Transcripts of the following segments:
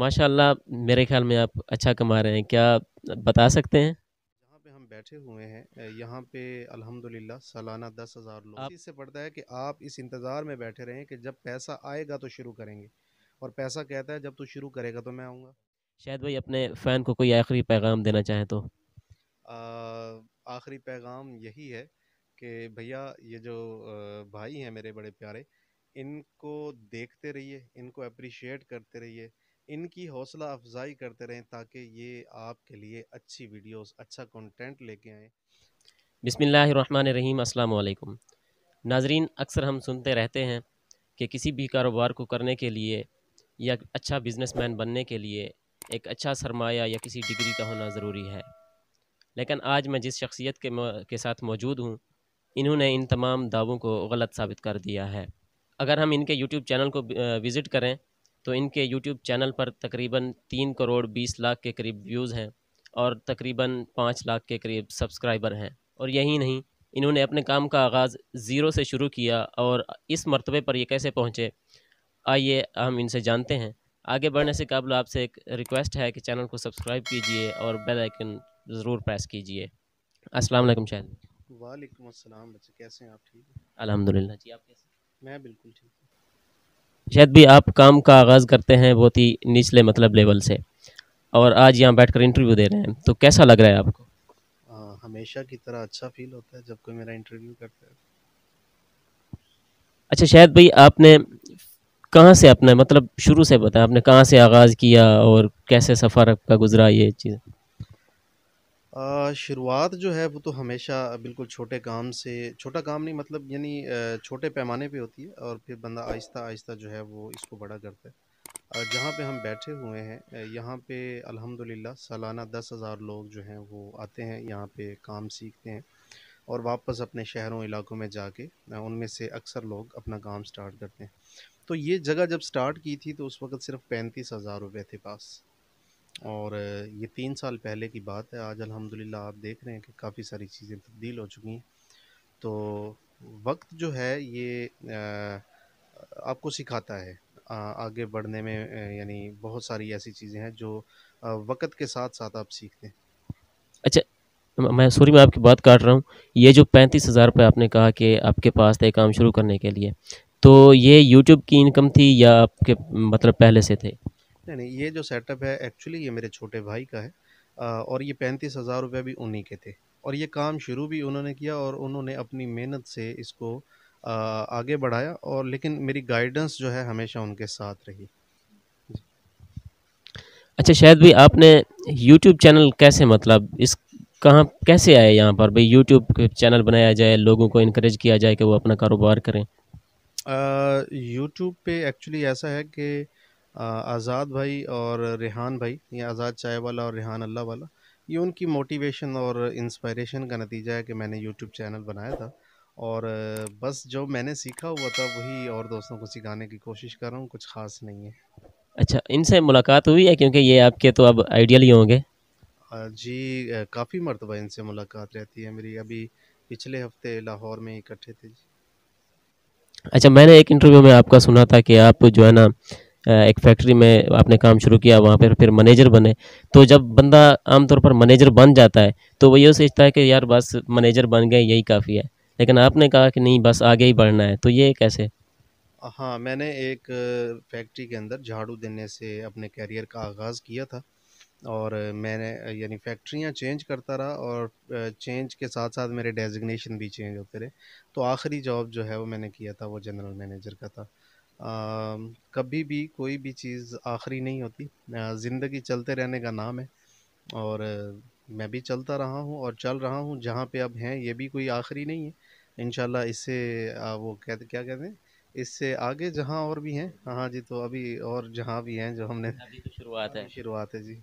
माशाल्लाह मेरे ख्याल में आप अच्छा कमा रहे हैं क्या बता सकते हैं जहाँ पे हम बैठे हुए हैं यहाँ पे अल्हम्दुलिल्लाह सालाना दस हज़ार लोग आप... इससे पड़ता है कि आप इस इंतज़ार में बैठे रहें कि जब पैसा आएगा तो शुरू करेंगे और पैसा कहता है जब तू शुरू करेगा तो मैं आऊँगा शायद भाई अपने फ़ैन को कोई आखिरी पैगाम देना चाहें तो आखिरी पैगाम यही है कि भैया ये जो भाई हैं मेरे बड़े प्यारे इनको देखते रहिए इनको अप्रिशिएट करते रहिए इनकी हौसला अफजाई करते रहें ताकि ये आपके लिए अच्छी वीडियोस अच्छा कंटेंट लेके आएँ बिसमीम अल्लाम नाजरीन अक्सर हम सुनते रहते हैं कि किसी भी कारोबार को करने के लिए या अच्छा बिजनेसमैन बनने के लिए एक अच्छा सरमाया या किसी डिग्री का होना ज़रूरी है लेकिन आज मैं जिस शख्सियत के के साथ मौजूद हूँ इन्होंने इन तमाम दावों को गलत साबित कर दिया है अगर हम इनके यूट्यूब चैनल को विज़िट करें तो इनके यूट्यूब चैनल पर तकरीबन तीन करोड़ बीस लाख के करीब व्यूज़ हैं और तकरीबन पाँच लाख के करीब सब्सक्राइबर हैं और यही नहीं इन्होंने अपने काम का आगाज़ ज़ीरो से शुरू किया और इस मरतबे पर ये कैसे पहुँचे आइए हम इनसे जानते हैं आगे बढ़ने से कबल आपसे एक रिक्वेस्ट है कि चैनल को सब्सक्राइब कीजिए और बेल आइकन ज़रूर प्रेस कीजिए अस्सलाम वालेकुम शाहिद वालेकुम अस्सलाम बच्चे कैसे हैं आप ठीक हैं अल्हम्दुलिल्लाह जी आप कैसे मैं बिल्कुल ठीक शायद भी आप काम का आगाज़ करते हैं बहुत ही निचले मतलब लेवल से और आज यहाँ बैठकर इंटरव्यू दे रहे हैं तो कैसा लग रहा है आपको आ, हमेशा की तरह अच्छा फील होता है जब कोई मेरा इंटरव्यू करता है अच्छा शायद भाई आपने कहाँ से अपना मतलब शुरू से बताया आपने कहाँ से आगाज़ किया और कैसे सफ़र आपका गुजरा ये चीज़ शुरुआत जो है वो तो हमेशा बिल्कुल छोटे काम से छोटा काम नहीं मतलब यानी छोटे पैमाने पे होती है और फिर बंदा आहिस्ता आहिस्ता जो है वो इसको बड़ा करता है जहाँ पे हम बैठे हुए हैं यहाँ पे अल्हम्दुलिल्लाह सालाना दस हज़ार लोग जो हैं वो आते हैं यहाँ पे काम सीखते हैं और वापस अपने शहरों इलाकों में जाके उनमें से अक्सर लोग अपना काम स्टार्ट करते हैं तो ये जगह जब स्टार्ट की थी तो उस वक्त सिर्फ़ पैंतीस हज़ार रुपये थे पास और ये तीन साल पहले की बात है आज अल्हम्दुलिल्लाह आप देख रहे हैं कि काफ़ी सारी चीज़ें तब्दील हो चुकी हैं तो वक्त जो है ये आपको सिखाता है आगे बढ़ने में यानी बहुत सारी ऐसी चीज़ें हैं जो वक्त के साथ साथ आप सीखते हैं अच्छा मैं सॉरी मैं आपकी बात काट रहा हूँ ये जो पैंतीस हज़ार रुपये आपने कहा कि आपके पास थे काम शुरू करने के लिए तो ये यूट्यूब की इनकम थी या आपके मतलब पहले से थे नहीं नहीं ये जो सेटअप है एक्चुअली ये मेरे छोटे भाई का है आ, और ये पैंतीस हज़ार रुपये भी उन्हीं के थे और ये काम शुरू भी उन्होंने किया और उन्होंने अपनी मेहनत से इसको आ, आगे बढ़ाया और लेकिन मेरी गाइडेंस जो है हमेशा उनके साथ रही अच्छा शायद भी आपने यूट्यूब चैनल कैसे मतलब इस कहाँ कैसे आए यहाँ पर भाई यूट्यूब चैनल बनाया जाए लोगों को इनक्रेज किया जाए कि वो अपना कारोबार करें यूट्यूब पे एक्चुअली ऐसा है कि आज़ाद भाई और रेहान भाई या आज़ाद चाय वाला और रेहान अल्लाह वाला ये उनकी मोटिवेशन और इंस्पायरेशन का नतीजा है कि मैंने यूट्यूब चैनल बनाया था और बस जो मैंने सीखा हुआ था वही और दोस्तों को सिखाने की कोशिश कर रहा हूँ कुछ ख़ास नहीं है अच्छा इनसे मुलाकात हुई है क्योंकि ये आपके तो अब आइडियल ही होंगे जी काफ़ी मरतबा इनसे मुलाकात रहती है मेरी अभी पिछले हफ्ते लाहौर में इकट्ठे थे जी अच्छा मैंने एक इंटरव्यू में आपका सुना था कि आप जो है ना एक फैक्ट्री में आपने काम शुरू किया वहाँ पर फिर मैनेजर बने तो जब बंदा आमतौर पर मैनेजर बन जाता है तो वो ये सोचता है कि यार बस मैनेजर बन गए यही काफ़ी है लेकिन आपने कहा कि नहीं बस आगे ही बढ़ना है तो ये कैसे हाँ मैंने एक फैक्ट्री के अंदर झाड़ू देने से अपने कैरियर का आगाज़ किया था और मैंने यानी फैक्ट्रियाँ चेंज करता रहा और चेंज के साथ साथ मेरे डेजिग्नेशन भी चेंज होते रहे तो आखिरी जॉब जो है वो मैंने किया था वो जनरल मैनेजर का था कभी भी कोई भी चीज़ आखिरी नहीं होती ज़िंदगी चलते रहने का नाम है और मैं भी चलता रहा हूँ और चल रहा हूँ जहाँ पे अब हैं ये भी कोई आखिरी नहीं है इन इससे वो कहते क्या कहते हैं इससे आगे जहाँ और भी हैं हाँ जी तो अभी और जहाँ भी हैं जो हमने अभी तो शुरुआत है शुरुआत है जी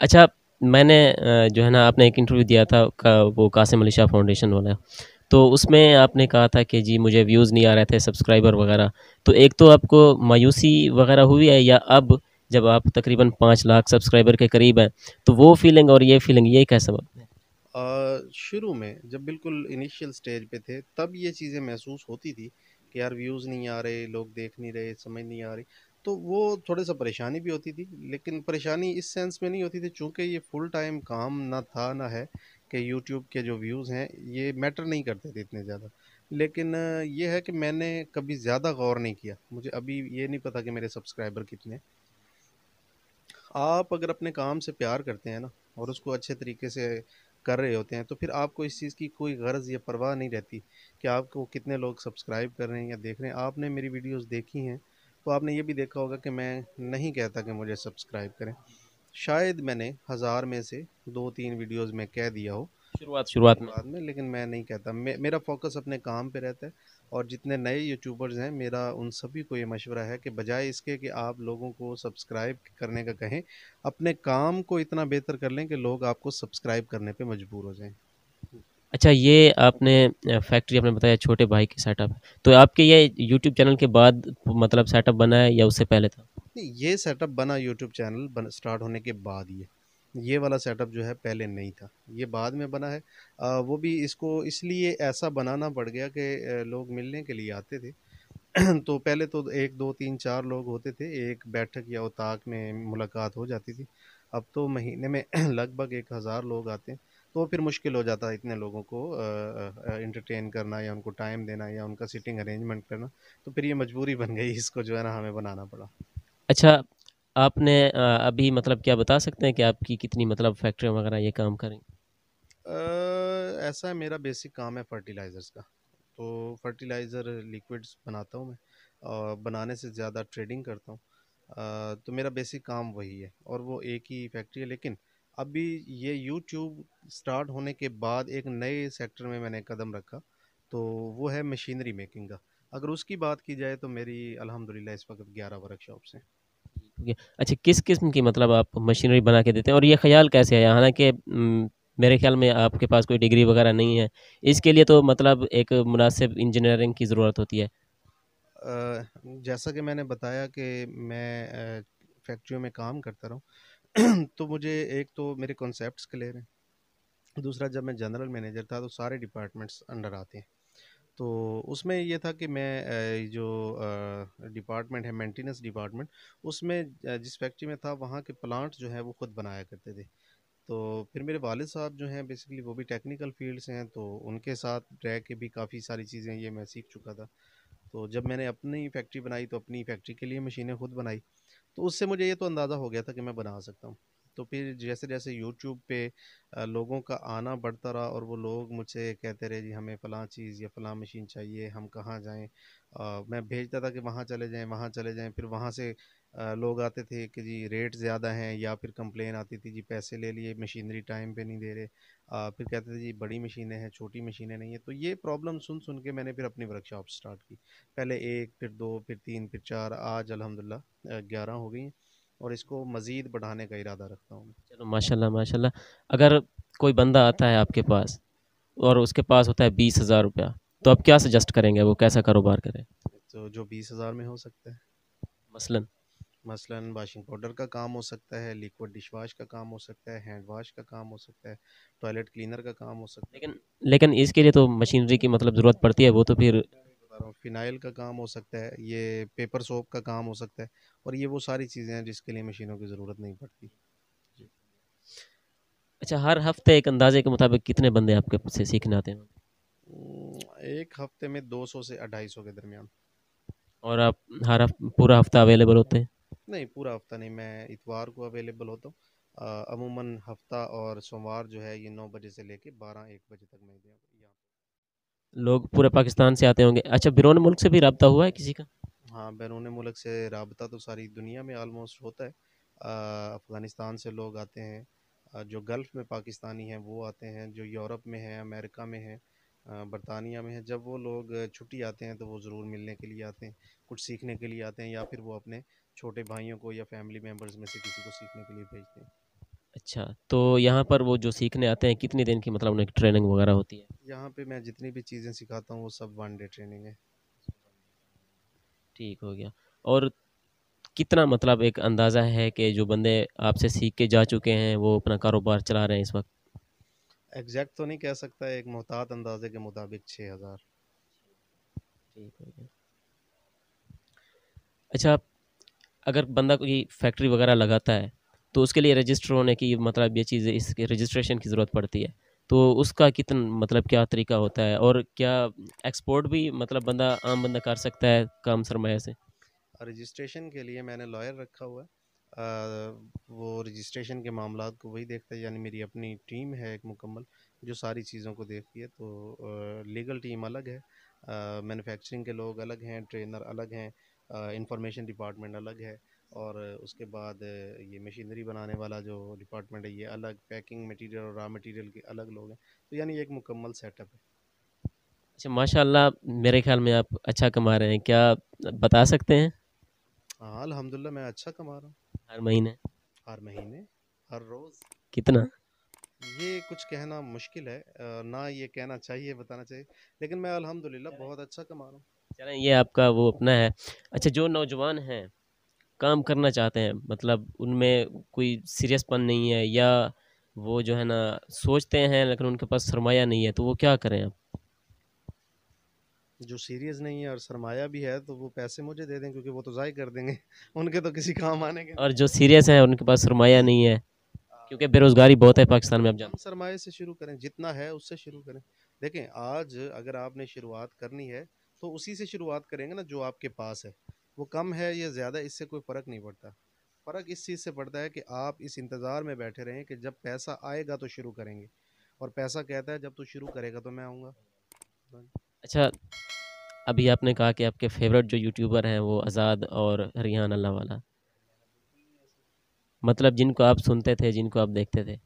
अच्छा मैंने जो है ना आपने एक इंटरव्यू दिया था का, वो कासिम अली शाह फाउंडेशन वाला तो उसमें आपने कहा था कि जी मुझे व्यूज़ नहीं आ रहे थे सब्सक्राइबर वगैरह तो एक तो आपको मायूसी वगैरह हुई है या अब जब आप तकरीबन पाँच लाख सब्सक्राइबर के करीब हैं तो वो फीलिंग और ये फीलिंग ये कैसे बात है शुरू में जब बिल्कुल इनिशियल स्टेज पे थे तब ये चीज़ें महसूस होती थी कि यार व्यूज़ नहीं आ रहे लोग देख नहीं रहे समझ नहीं आ रही तो वो थोड़ा सा परेशानी भी होती थी लेकिन परेशानी इस सेंस में नहीं होती थी चूँकि ये फुल टाइम काम ना था ना है कि यूट्यूब के जो व्यूज़ हैं ये मैटर नहीं करते थे इतने ज़्यादा लेकिन ये है कि मैंने कभी ज़्यादा गौर नहीं किया मुझे अभी ये नहीं पता कि मेरे सब्सक्राइबर कितने आप अगर अपने काम से प्यार करते हैं ना और उसको अच्छे तरीके से कर रहे होते हैं तो फिर आपको इस चीज़ की कोई गर्ज़ या परवाह नहीं रहती कि आपको कितने लोग सब्सक्राइब कर रहे हैं या देख रहे हैं आपने मेरी वीडियोज़ देखी हैं तो आपने ये भी देखा होगा कि मैं नहीं कहता कि मुझे सब्सक्राइब करें शायद मैंने हज़ार में से दो तीन वीडियोस में कह दिया हो शुरुआत शुरुआत में, में लेकिन मैं नहीं कहता मे, मेरा फोकस अपने काम पे रहता है और जितने नए यूट्यूबर्स हैं मेरा उन सभी को ये मशवरा है कि बजाय इसके कि आप लोगों को सब्सक्राइब करने का कहें अपने काम को इतना बेहतर कर लें कि लोग आपको सब्सक्राइब करने पर मजबूर हो जाएँ अच्छा ये आपने फैक्ट्री आपने बताया छोटे भाई की सेटअप तो आपके ये यूट्यूब चैनल के बाद मतलब सेटअप बना है या उससे पहले था ये सेटअप बना यूट्यूब चैनल बन स्टार्ट होने के बाद ये ये वाला सेटअप जो है पहले नहीं था ये बाद में बना है आ, वो भी इसको इसलिए ऐसा बनाना पड़ गया कि लोग मिलने के लिए आते थे तो पहले तो एक दो तीन चार लोग होते थे एक बैठक या उताक में मुलाकात हो जाती थी अब तो महीने में लगभग एक हज़ार लोग आते हैं तो फिर मुश्किल हो जाता है इतने लोगों को इंटरटेन करना या उनको टाइम देना या उनका सिटिंग अरेंजमेंट करना तो फिर ये मजबूरी बन गई इसको जो है ना हमें बनाना पड़ा अच्छा आपने अभी मतलब क्या बता सकते हैं कि आपकी कितनी मतलब फैक्ट्री वगैरह ये काम करें ऐसा है मेरा बेसिक काम है फर्टिलाइज़र्स का तो फर्टिलाइज़र लिक्विड्स बनाता हूँ मैं और बनाने से ज़्यादा ट्रेडिंग करता हूँ तो मेरा बेसिक काम वही है और वो एक ही फैक्ट्री है लेकिन अभी ये यूट्यूब स्टार्ट होने के बाद एक नए सेक्टर में मैंने कदम रखा तो वो है मशीनरी मेकिंग का अगर उसकी बात की जाए तो मेरी अलहमदिल्ला इस वक्त ग्यारह वर्कशॉप्स हैं अच्छा किस किस्म की मतलब आप मशीनरी बना के देते हैं और ये ख्याल कैसे आया हालांकि मेरे ख्याल में आपके पास कोई डिग्री वगैरह नहीं है इसके लिए तो मतलब एक मुनासिब इंजीनियरिंग की ज़रूरत होती है जैसा कि मैंने बताया कि मैं फैक्ट्रियों में काम करता रहा तो मुझे एक तो मेरे कॉन्सेप्ट क्लियर हैं दूसरा जब मैं जनरल मैनेजर था तो सारे डिपार्टमेंट्स अंडर आते हैं तो उसमें ये था कि मैं जो डिपार्टमेंट है मेंटेनेंस डिपार्टमेंट उसमें जिस फैक्ट्री में था वहाँ के प्लांट जो है वो ख़ुद बनाया करते थे तो फिर मेरे वालिद साहब जो हैं बेसिकली वो भी टेक्निकल फील्ड से हैं तो उनके साथ रह के भी काफ़ी सारी चीज़ें ये मैं सीख चुका था तो जब मैंने अपनी फैक्ट्री बनाई तो अपनी फैक्ट्री के लिए मशीनें खुद बनाई तो उससे मुझे ये तो अंदाज़ा हो गया था कि मैं बना सकता हूँ तो फिर जैसे जैसे यूट्यूब पे लोगों का आना बढ़ता रहा और वो लोग मुझसे कहते रहे जी हमें फ़लाँ चीज़ या फ़लाँ मशीन चाहिए हम कहाँ जाएँ मैं भेजता था कि वहाँ चले जाएँ वहाँ चले जाएँ फिर वहाँ से लोग आते थे कि जी रेट ज़्यादा हैं या फिर कंप्लेन आती थी जी पैसे ले लिए मशीनरी टाइम पे नहीं दे रहे आ, फिर कहते थे जी बड़ी मशीनें हैं छोटी मशीनें नहीं हैं तो ये प्रॉब्लम सुन सुन के मैंने फिर अपनी वर्कशॉप स्टार्ट की पहले एक फिर दो फिर तीन फिर चार आज अलहमदिल्ला ग्यारह हो गई हैं और इसको मज़ीद बढ़ाने का इरादा रखता हूँ चलो माशाल्लाह माशाल्लाह अगर कोई बंदा आता है आपके पास और उसके पास होता है बीस हज़ार रुपया तो आप क्या सजेस्ट करेंगे वो कैसा कारोबार करें तो जो बीस हज़ार में हो सकता है मसलन मसलन वाशिंग पाउडर का काम हो सकता है लिक्विड डिश वाश का काम हो सकता है हैंड वाश का काम हो सकता है टॉयलेट क्लीनर का काम हो सकता है लेकिन लेकिन इसके लिए तो मशीनरी की मतलब ज़रूरत पड़ती है वो तो फिर बता रहा हूँ फिनाइल का काम हो सकता है ये पेपर सोप का काम हो सकता है और ये वो सारी चीज़ें हैं जिसके लिए मशीनों की ज़रूरत नहीं पड़ती अच्छा हर हफ्ते एक अंदाजे के मुताबिक कितने बंदे आपके से सीखने आते हैं एक हफ्ते में 200 से 250 के दरमियान और आप हर हफ, पूरा हफ्ता अवेलेबल होते हैं नहीं पूरा हफ्ता नहीं मैं इतवार को अवेलेबल होता हूँ अमूमन हफ्ता और सोमवार जो है ये नौ बजे से लेके बारह एक बजे तक मैं लोग पूरे पाकिस्तान से आते होंगे अच्छा बैरून मुल्क से भी रबता हुआ है किसी का हाँ बैरून मुल्क से रबता तो सारी दुनिया में आलमोस्ट होता है अफ़गानिस्तान से लोग आते हैं जो गल्फ़ में पाकिस्तानी हैं वो आते हैं जो यूरोप में हैं अमेरिका में हैं बरतानिया में है जब वो लोग छुट्टी आते हैं तो वो ज़रूर मिलने के लिए आते हैं कुछ सीखने के लिए आते हैं या फिर वो अपने छोटे भाइयों को या फैमिली मेम्बर्स में से किसी को सीखने के लिए भेजते हैं अच्छा तो यहाँ पर वो जो सीखने आते हैं कितने दिन की मतलब उन्हें ट्रेनिंग वगैरह होती है यहाँ पे मैं जितनी भी चीज़ें सिखाता हूँ वो सब वन डे ट्रेनिंग है ठीक हो गया और कितना मतलब एक अंदाज़ा है कि जो बंदे आपसे सीख के जा चुके हैं वो अपना कारोबार चला रहे हैं इस वक्त एग्जैक्ट तो नहीं कह सकता एक मोहतात अंदाजे के मुताबिक छः हज़ार ठीक हो गया अच्छा अगर बंदा कोई फैक्ट्री वगैरह लगाता है तो उसके लिए रजिस्टर होने की मतलब ये चीज़ इसके रजिस्ट्रेशन की ज़रूरत पड़ती है तो उसका कितना मतलब क्या तरीका होता है और क्या एक्सपोर्ट भी मतलब बंदा आम बंदा कर सकता है काम सरमाया से रजिस्ट्रेशन के लिए मैंने लॉयर रखा हुआ है वो रजिस्ट्रेशन के मामला को वही देखता है यानी मेरी अपनी टीम है एक मुकम्मल जो सारी चीज़ों को देखती है तो लीगल टीम अलग है मैन्युफैक्चरिंग के लोग अलग हैं ट्रेनर अलग हैं इंफॉर्मेशन डिपार्टमेंट अलग है और उसके बाद ये मशीनरी बनाने वाला जो डिपार्टमेंट है ये अलग पैकिंग मटेरियल और रॉ मटेरियल के अलग लोग हैं तो यानी एक मुकम्मल सेटअप है अच्छा माशाल्लाह मेरे ख्याल में आप अच्छा कमा रहे हैं क्या बता सकते हैं हाँ अलहमदिल्ला मैं अच्छा कमा रहा हूँ हर महीने हर महीने हर रोज़ कितना ये कुछ कहना मुश्किल है ना ये कहना चाहिए बताना चाहिए लेकिन मैं अलहमदिल्ला बहुत अच्छा कमा रहा हूँ चलें ये आपका वो अपना है अच्छा जो नौजवान हैं काम करना चाहते हैं मतलब उनमें कोई सीरियसपन नहीं है या वो जो है ना सोचते हैं लेकिन उनके पास सरमाया नहीं है तो वो क्या करें आप जो सीरियस नहीं है और सरमाया भी है तो वो पैसे मुझे दे दें क्योंकि वो तो ज़ाय कर देंगे उनके तो किसी काम आने के और जो सीरियस हैं उनके पास सरमाया नहीं है क्योंकि बेरोज़गारी बहुत है पाकिस्तान में आप जानते सरमाए से शुरू करें जितना है उससे शुरू करें देखें आज अगर आपने शुरुआत करनी है तो उसी से शुरुआत करेंगे ना जो आपके पास है वो कम है या ज़्यादा इससे कोई फ़र्क नहीं पड़ता फ़र्क इस चीज़ से पड़ता है कि आप इस इंतज़ार में बैठे रहें कि जब पैसा आएगा तो शुरू करेंगे और पैसा कहता है जब तू शुरू करेगा तो मैं आऊँगा अच्छा अभी आपने कहा कि आपके फेवरेट जो यूट्यूबर हैं वो आज़ाद और रिहान अल्लाह वाला मतलब जिनको आप सुनते थे जिनको आप देखते थे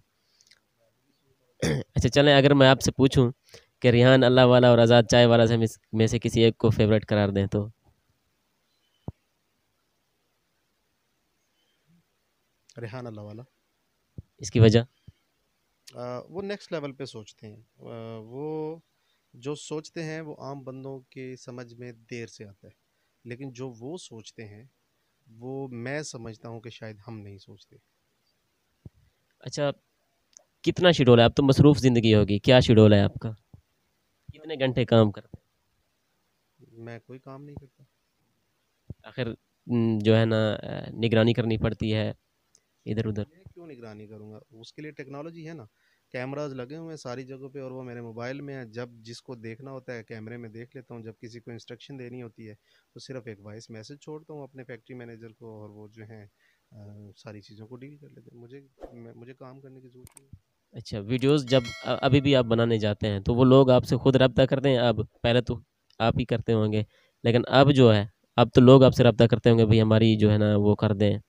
अच्छा चलें अगर मैं आपसे पूछूं कि रिहान अल्लाह वाला और आज़ाद चाय वाला से में से किसी एक को फेवरेट करार दें तो रेहान अल्लाह वाला इसकी वजह वो नेक्स्ट लेवल पे सोचते हैं आ, वो जो सोचते हैं वो आम बंदों के समझ में देर से आता है लेकिन जो वो सोचते हैं वो मैं समझता हूँ कि शायद हम नहीं सोचते अच्छा कितना शेड्यूल है आप तो मसरूफ़ ज़िंदगी होगी क्या शेड्यूल है आपका कितने घंटे काम करते हैं मैं कोई काम नहीं करता आखिर जो है ना निगरानी करनी पड़ती है इधर उधर क्यों निगरानी करूँगा उसके लिए टेक्नोलॉजी है ना कैमराज लगे हुए हैं सारी जगहों पे और वो मेरे मोबाइल में है जब जिसको देखना होता है कैमरे में देख लेता हूँ जब किसी को इंस्ट्रक्शन देनी होती है तो सिर्फ एक वॉइस मैसेज छोड़ता हूँ अपने फैक्ट्री मैनेजर को और वो जो है आ, सारी चीज़ों को डील कर लेते हैं मुझे मुझे काम करने की जरूरत नहीं अच्छा वीडियोस जब अभी भी आप बनाने जाते हैं तो वो लोग आपसे खुद रबता करते हैं अब पहले तो आप ही करते होंगे लेकिन अब जो है अब तो लोग आपसे रबता करते होंगे भाई हमारी जो है ना वो कर दें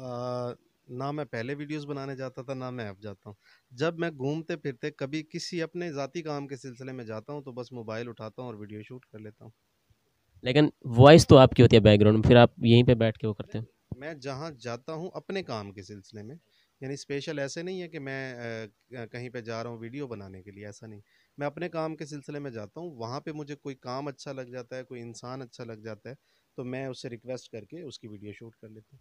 ना मैं पहले वीडियोस बनाने जाता था ना मैं अब जाता हूँ जब मैं घूमते फिरते कभी किसी अपने ज़ाती काम के सिलसिले में जाता हूँ तो बस मोबाइल उठाता हूँ और वीडियो शूट कर लेता हूँ लेकिन वॉइस तो आपकी होती है बैकग्राउंड में फिर आप यहीं पे बैठ के वो करते हैं मैं जहाँ जाता हूँ अपने काम के सिलसिले में यानी स्पेशल ऐसे नहीं है कि मैं कहीं पे जा रहा हूँ वीडियो बनाने के लिए ऐसा नहीं मैं अपने काम के सिलसिले में जाता हूँ वहाँ पे मुझे कोई काम अच्छा लग जाता है कोई इंसान अच्छा लग जाता है तो मैं उससे रिक्वेस्ट करके उसकी वीडियो शूट कर लेता हूँ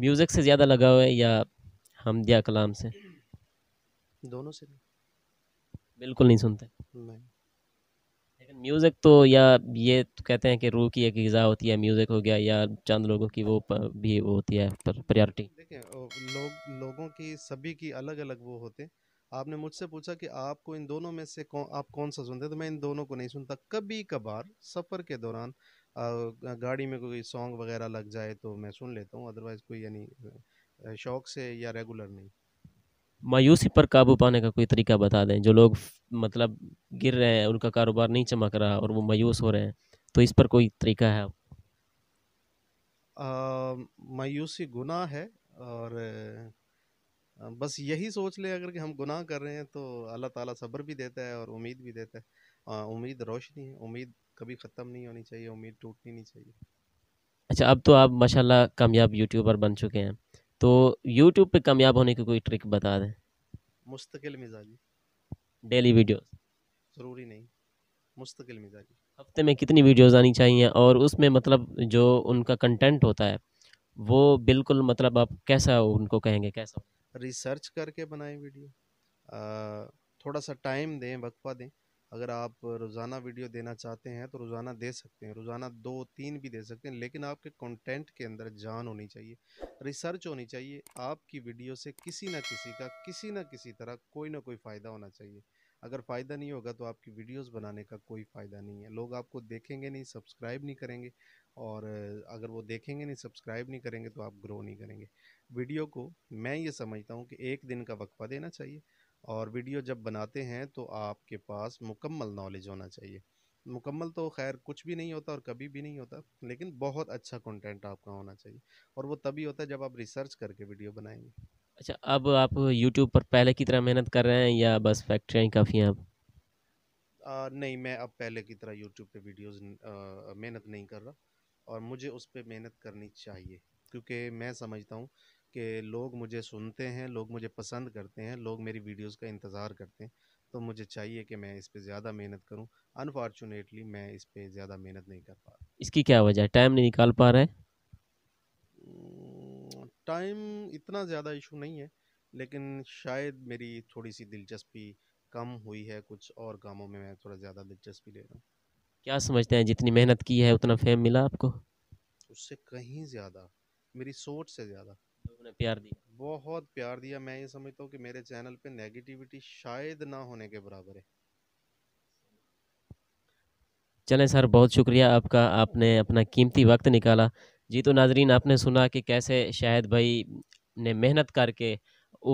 म्यूज़िक से ज़्यादा लगा हुआ है या हमदिया कलाम से दोनों से बिल्कुल नहीं सुनते नहीं लेकिन म्यूज़िक तो या ये तो कहते हैं कि रूह की एक गज़ा होती है म्यूज़िक हो गया या चंद लोगों की वो भी वो होती है प्रायोरिटी देखिए लोग लोगों की सभी की अलग अलग वो होते आपने मुझसे पूछा कि आपको इन दोनों में से कौ, आप कौन सा सुनते तो मैं इन दोनों को नहीं सुनता कभी कभार सफ़र के दौरान गाड़ी में कोई सॉन्ग वगैरह लग जाए तो मैं सुन लेता हूँ अदरवाइज़ कोई यानी शौक से या रेगुलर नहीं मायूसी पर काबू पाने का कोई तरीका बता दें जो लोग मतलब गिर रहे हैं उनका कारोबार नहीं चमक रहा और वो मायूस हो रहे हैं तो इस पर कोई तरीका है मायूसी गुनाह है और बस यही सोच ले अगर कि हम गुनाह कर रहे हैं तो अल्लाह ताला सब्र भी देता है और उम्मीद भी देता है उम्मीद रोशनी है उम्मीद कभी ख़त्म नहीं होनी चाहिए उम्मीद टूटनी नहीं चाहिए अच्छा अब तो आप माशाल्लाह कामयाब यूट्यूबर बन चुके हैं तो यूट्यूब पे कामयाब होने की कोई ट्रिक बता दें मुस्तकिल मिजाजी डेली वीडियो ज़रूरी नहीं मुस्तकिल मिजाजी हफ्ते में कितनी वीडियोज़ आनी चाहिए और उसमें मतलब जो उनका कंटेंट होता है वो बिल्कुल मतलब आप कैसा उनको कहेंगे कैसा रिसर्च करके बनाएं वीडियो आ, थोड़ा सा टाइम दें वक्फा दें अगर आप रोज़ाना वीडियो देना चाहते हैं तो रोज़ाना दे सकते हैं रोज़ाना दो तीन भी दे सकते हैं लेकिन आपके कंटेंट के अंदर जान होनी चाहिए रिसर्च होनी चाहिए आपकी वीडियो से किसी ना किसी का किसी ना किसी तरह कोई ना कोई फ़ायदा होना चाहिए अगर फ़ायदा नहीं होगा तो आपकी वीडियोज़ बनाने का कोई फ़ायदा नहीं है लोग आपको देखेंगे नहीं सब्सक्राइब नहीं करेंगे और अगर वो देखेंगे नहीं सब्सक्राइब नहीं करेंगे तो आप ग्रो नहीं करेंगे वीडियो को मैं ये समझता हूँ कि एक दिन का वक्फा देना चाहिए और वीडियो जब बनाते हैं तो आपके पास मुकम्मल नॉलेज होना चाहिए मुकम्मल तो खैर कुछ भी नहीं होता और कभी भी नहीं होता लेकिन बहुत अच्छा कंटेंट आपका होना चाहिए और वो तभी होता है जब आप रिसर्च करके वीडियो बनाएंगे अच्छा अब आप यूट्यूब पर पहले की तरह मेहनत कर रहे हैं या बस फैक्ट्रियाँ काफ़ी हैं आप आ, नहीं मैं अब पहले की तरह यूट्यूब पर वीडियोज मेहनत नहीं कर रहा और मुझे उस पर मेहनत करनी चाहिए क्योंकि मैं समझता हूँ कि लोग मुझे सुनते हैं लोग मुझे पसंद करते हैं लोग मेरी वीडियोस का इंतज़ार करते हैं तो मुझे चाहिए कि मैं इस पर ज़्यादा मेहनत करूं अनफॉर्चुनेटली मैं इस पर ज़्यादा मेहनत नहीं कर पा रहा इसकी क्या वजह टाइम नहीं निकाल पा रहा है टाइम इतना ज़्यादा इशू नहीं है लेकिन शायद मेरी थोड़ी सी दिलचस्पी कम हुई है कुछ और कामों में मैं थोड़ा ज़्यादा दिलचस्पी ले रहा हूँ क्या समझते हैं जितनी मेहनत की है उतना फेम मिला आपको उससे कहीं ज़्यादा मेरी सोच से ज़्यादा आपने प्यार दिया बहुत प्यार दिया मैं ये समझता हूँ कि मेरे चैनल पे नेगेटिविटी शायद ना होने के बराबर है चलें सर बहुत शुक्रिया आपका आपने अपना कीमती वक्त निकाला जी तो नाजरीन आपने सुना कि कैसे शाहिद भाई ने मेहनत करके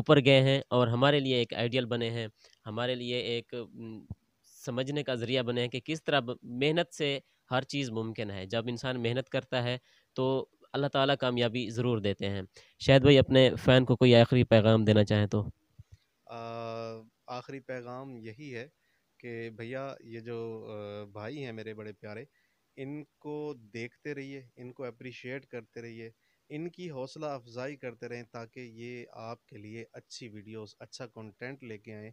ऊपर गए हैं और हमारे लिए एक आइडियल बने हैं हमारे लिए एक समझने का ज़रिया बने हैं कि किस तरह मेहनत से हर चीज़ मुमकिन है जब इंसान मेहनत करता है तो अल्लाह ताला कामयाबी ज़रूर देते हैं शायद भाई अपने फ़ैन को कोई आखिरी पैगाम देना चाहें तो आखिरी पैगाम यही है कि भैया ये जो भाई हैं मेरे बड़े प्यारे इनको देखते रहिए इनको अप्रिशिएट करते रहिए इनकी हौसला अफजाई करते रहें ताकि ये आपके लिए अच्छी वीडियोस अच्छा कंटेंट लेके आएँ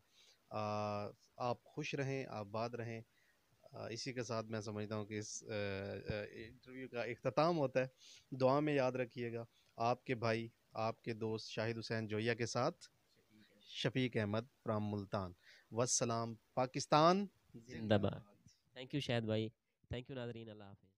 आप खुश रहें आबाद रहें इसी के साथ मैं समझता हूँ कि इस इंटरव्यू का अख्ताम होता है दुआ में याद रखिएगा आपके भाई आपके दोस्त शाहिद हुसैन जोया के साथ शफीक अहमद फ्राम मुल्तान वसलाम पाकिस्तान जिंदाबाद थैंक यू शाहिद भाई थैंक यू नाजरीन अल्लाह हाफि